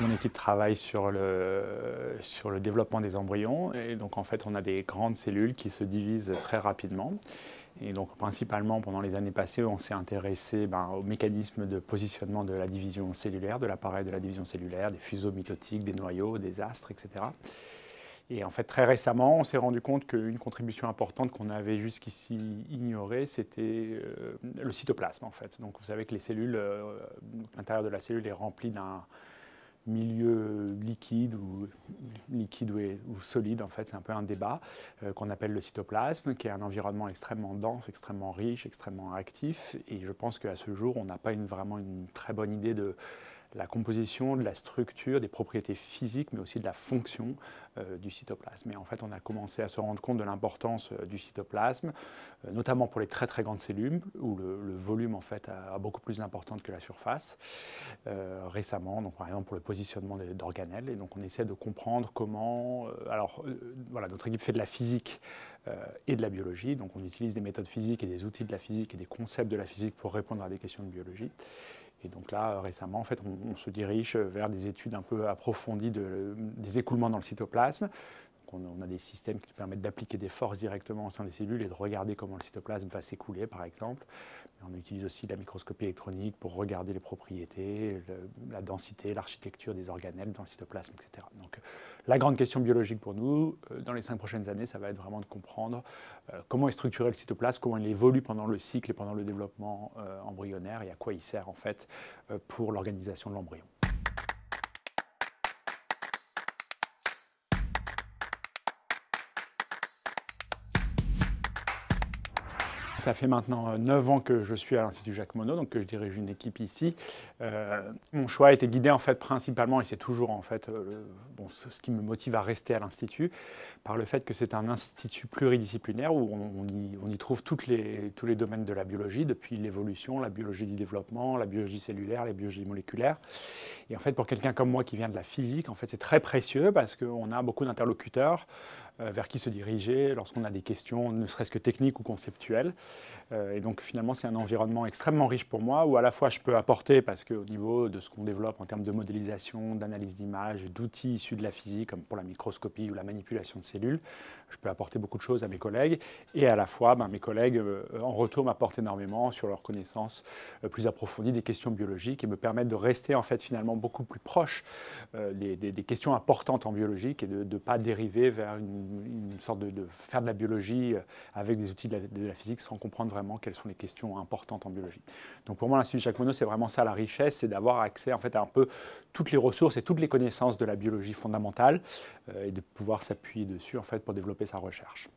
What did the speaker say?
Mon équipe travaille sur le, sur le développement des embryons et donc en fait on a des grandes cellules qui se divisent très rapidement. Et donc principalement pendant les années passées, on s'est intéressé ben, au mécanisme de positionnement de la division cellulaire, de l'appareil de la division cellulaire, des fuseaux mitotiques, des noyaux, des astres, etc. Et en fait, très récemment, on s'est rendu compte qu'une contribution importante qu'on avait jusqu'ici ignorée, c'était euh, le cytoplasme, en fait. Donc, vous savez que les cellules, euh, l'intérieur de la cellule est rempli d'un milieu liquide ou, liquide ou, solide, en fait, c'est un peu un débat euh, qu'on appelle le cytoplasme, qui est un environnement extrêmement dense, extrêmement riche, extrêmement actif. Et je pense qu'à ce jour, on n'a pas vraiment une très bonne idée de la composition, de la structure, des propriétés physiques, mais aussi de la fonction euh, du cytoplasme. Et en fait, on a commencé à se rendre compte de l'importance euh, du cytoplasme, euh, notamment pour les très très grandes cellules, où le, volume en fait a, beaucoup plus d'importance que la surface. récemment, donc par exemple pour le positionnement d'organelles, et donc on essaie de comprendre comment. alors voilà, notre équipe fait de la physique et de la biologie, donc on utilise des méthodes physiques et des outils de la physique et des concepts de la physique pour répondre à des questions de biologie. Et donc là, euh, récemment, fait, on, se dirige vers des études un peu approfondies euh, des écoulements dans le cytoplasme, on a des systèmes qui permettent d'appliquer des forces directement au sein des cellules et de regarder comment le cytoplasme va s'écouler, par exemple. on utilise aussi la microscopie électronique pour regarder les propriétés, la densité, l'architecture des organelles dans le cytoplasme, etc. Donc, la grande question biologique pour nous, euh, dans les cinq prochaines années, ça va être vraiment de comprendre euh, comment est structuré le cytoplasme, comment il évolue pendant le cycle et pendant le développement euh, embryonnaire et à quoi il sert, en fait, pour l'organisation de l'embryon. ça fait maintenant 9 euh, ans que je suis à l'Institut Jacques Monod, donc que je dirige une équipe ici. Euh, mon choix a été guidé en fait principalement, et c'est toujours en fait euh, ce qui me motive à rester à l'Institut, par le fait que c'est un institut pluridisciplinaire où on, y, trouve toutes les, tous les domaines de la biologie, depuis l'évolution, la biologie du développement, la biologie cellulaire, la biologie moléculaire. Et en fait, pour quelqu'un comme moi qui vient de la physique, en fait, c'est très précieux parce qu'on a beaucoup d'interlocuteurs vers qui se diriger lorsqu'on a des questions, ne serait-ce que techniques ou conceptuelles. Euh, et donc finalement, c'est un environnement extrêmement riche pour moi, où à la fois je peux apporter, parce qu'au niveau de ce qu'on développe en termes de modélisation, d'analyse d'images, d'outils issus de la physique, comme pour la microscopie ou la manipulation de cellules, je peux apporter beaucoup de choses à mes collègues. Et à la fois, ben, mes collègues, euh, en retour, m'apportent énormément sur leur connaissance euh, plus approfondie des questions biologiques et me permettent de rester en fait finalement beaucoup plus proche des, questions importantes en biologique et de ne pas dériver vers une, sorte de, faire de la biologie avec des outils de la, de la physique sans comprendre vraiment quelles sont les questions importantes en biologie. Donc pour moi, l'Institut Jacques Monod, c'est vraiment ça la richesse, c'est d'avoir accès en fait à un peu toutes les ressources et toutes les connaissances de la biologie fondamentale euh, et de pouvoir s'appuyer dessus en fait pour développer sa recherche.